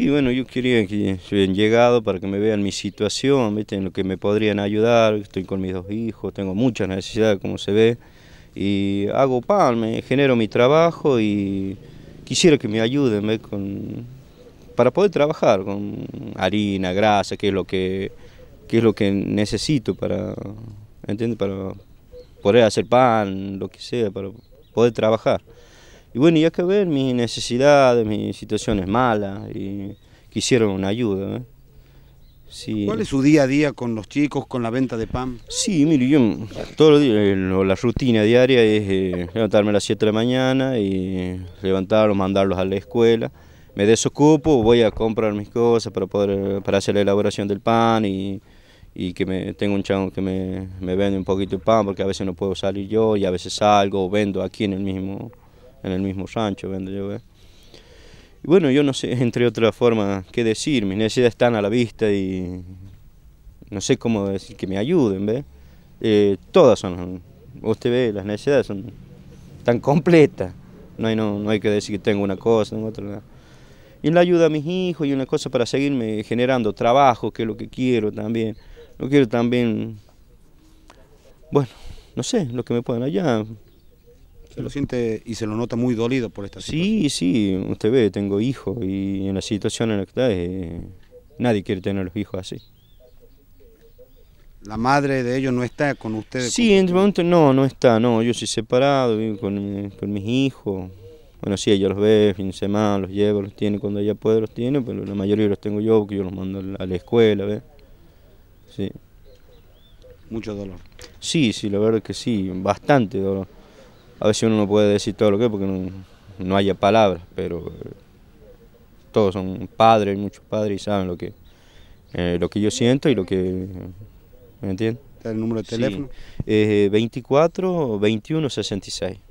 Sí, bueno, yo quería que hubieran llegado para que me vean mi situación, en lo que me podrían ayudar. Estoy con mis dos hijos, tengo muchas necesidades, como se ve. Y hago pan, me genero mi trabajo y quisiera que me ayuden para poder trabajar con harina, grasa, que es lo que, es lo que necesito para, para poder hacer pan, lo que sea, para poder trabajar. Y bueno, y hay que ver mis necesidades, mis situaciones malas, y quisieron una ayuda. ¿eh? ¿Cuál es su día a día con los chicos, con la venta de pan? Sí, mire, yo todo eh, lo la rutina diaria es eh, levantarme a las 7 de la mañana y levantarlos, mandarlos a la escuela. Me desocupo, voy a comprar mis cosas para poder para hacer la elaboración del pan y, que me tengo un chavo que me, me vende un poquito de pan porque a veces no puedo salir yo y a veces salgo o vendo aquí en el mismo en el mismo rancho, ¿ven? Y bueno, yo no sé, entre otras formas, qué decir, mis necesidades están a la vista y no sé cómo decir que me ayuden, ¿ves? Eh, todas son, usted ve, las necesidades son tan completas, no hay, no, hay que decir que tengo una cosa, tengo otra, nada. Y la ayuda a mis hijos y una cosa para seguirme generando trabajo, que es lo que quiero también. No quiero también, bueno, no sé, lo que me puedan allá, lo siente y se lo nota muy dolido por esta situación. Sí, sí, usted ve, tengo hijos y en la situación en la que está eh, nadie quiere tener los hijos así. ¿La madre de ellos no está con ustedes? Sí, en este momento no, no está, no, yo soy separado, vivo con, mis hijos. Bueno, sí, ella los ve, fin de semana, los lleva, los tiene, cuando ella puede los tiene, pero la mayoría los tengo yo, porque yo los mando a la escuela, Sí. Mucho dolor. Sí, sí, la verdad que sí, bastante dolor a veces uno no puede decir todo lo que es porque no, haya palabras, pero eh, todos son padres, muchos padres y saben lo que, eh, lo que yo siento y lo que... ¿Me entiendes? ¿El número de teléfono? Sí, 24 21 66.